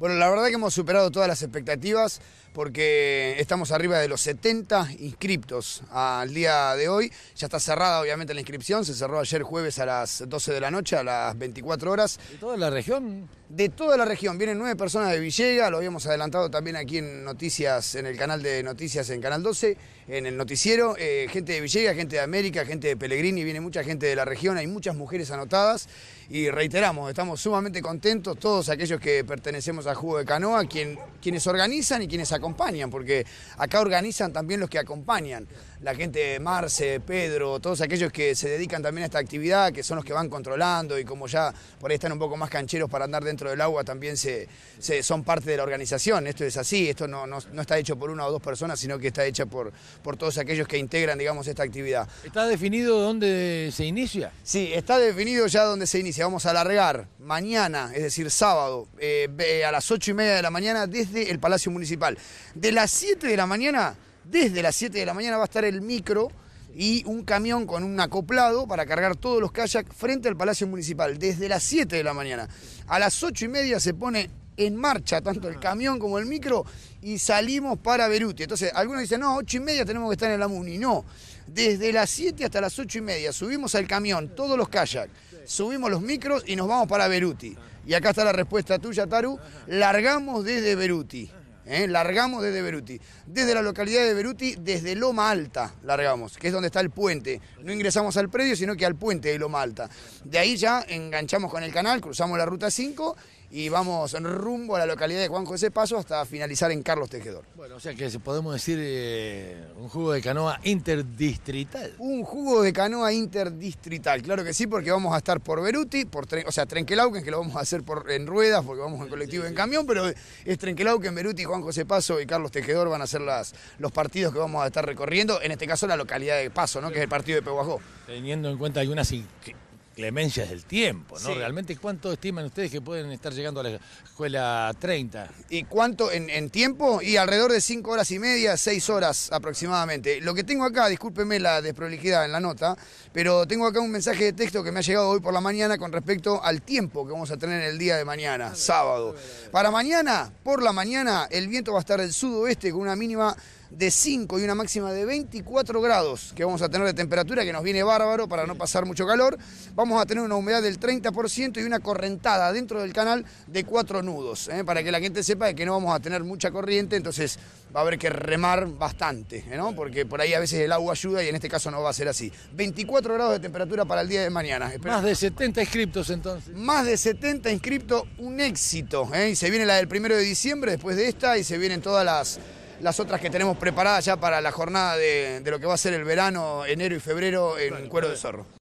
Bueno, la verdad que hemos superado todas las expectativas porque estamos arriba de los 70 inscriptos al día de hoy. Ya está cerrada obviamente la inscripción, se cerró ayer jueves a las 12 de la noche, a las 24 horas. ¿De toda la región? De toda la región, vienen nueve personas de Villega, lo habíamos adelantado también aquí en Noticias, en el canal de Noticias en Canal 12, en el noticiero, eh, gente de Villega, gente de América, gente de Pellegrini, viene mucha gente de la región, hay muchas mujeres anotadas y reiteramos, estamos sumamente contentos todos aquellos que pertenecemos a Jugo de Canoa, quienes organizan y quienes acompañan, porque acá organizan también los que acompañan, la gente de Marce, Pedro, todos aquellos que se dedican también a esta actividad, que son los que van controlando y como ya por ahí están un poco más cancheros para andar dentro del agua, también se, se son parte de la organización. Esto es así, esto no, está hecho por una o dos personas, sino que está hecha por, por todos aquellos que integran, digamos, esta actividad. ¿Está definido dónde se inicia? Sí, está definido ya dónde se inicia. Vamos a alargar mañana, es decir, sábado, eh, a las ocho y media de la mañana desde el Palacio Municipal. De las 7 de la mañana, desde las 7 de la mañana va a estar el micro y un camión con un acoplado para cargar todos los kayaks frente al Palacio Municipal, desde las 7 de la mañana. A las 8 y media se pone en marcha tanto el camión como el micro y salimos para Beruti. Entonces, algunos dicen, no, 8 y media tenemos que estar en la Muni. No, desde las 7 hasta las 8 y media subimos al camión, todos los kayaks, subimos los micros y nos vamos para Beruti. Y acá está la respuesta tuya, Taru. Largamos desde Beruti. ¿eh? Largamos desde Beruti. Desde la localidad de Beruti, desde Loma Alta largamos, que es donde está el puente. No ingresamos al predio, sino que al puente de Loma Alta. De ahí ya enganchamos con el canal, cruzamos la ruta 5 y vamos en rumbo a la localidad de Juan José Paso hasta finalizar en Carlos Tejedor. Bueno, o sea que podemos decir eh, un jugo de canoa interdistrital. Un jugo de canoa interdistrital, claro que sí, porque vamos a estar por Beruti, por o sea, Trenquelauquen, que lo vamos a hacer por, en ruedas, porque vamos en colectivo en camión, pero es en Beruti, Juan José Paso y Carlos Tejedor van a ser las, los partidos que vamos a estar recorriendo, en este caso la localidad de Paso, ¿no? que es el partido de Pehuajó. Teniendo en cuenta algunas es del tiempo, ¿no? Realmente, ¿cuánto estiman ustedes que pueden estar llegando a la escuela 30? ¿Y cuánto en, tiempo? Y alrededor de 5 horas y media, 6 horas aproximadamente. Lo que tengo acá, discúlpeme la desprolijidad en la nota, pero tengo acá un mensaje de texto que me ha llegado hoy por la mañana con respecto al tiempo que vamos a tener el día de mañana, sábado. Para mañana, por la mañana, el viento va a estar del sudoeste con una mínima de 5 y una máxima de 24 grados que vamos a tener de temperatura, que nos viene bárbaro para no pasar mucho calor. Vamos a tener una humedad del 30% y una correntada dentro del canal de 4 nudos, ¿eh? para que la gente sepa que no vamos a tener mucha corriente, entonces va a haber que remar bastante, ¿eh? ¿no? porque por ahí a veces el agua ayuda y en este caso no va a ser así. 24 grados de temperatura para el día de mañana. Más de 70 inscriptos entonces. Más de 70 inscriptos, un éxito. ¿eh? Y se viene la del primero de diciembre después de esta y se vienen todas las las otras que tenemos preparadas ya para la jornada de, lo que va a ser el verano, enero y febrero en cuero de zorro.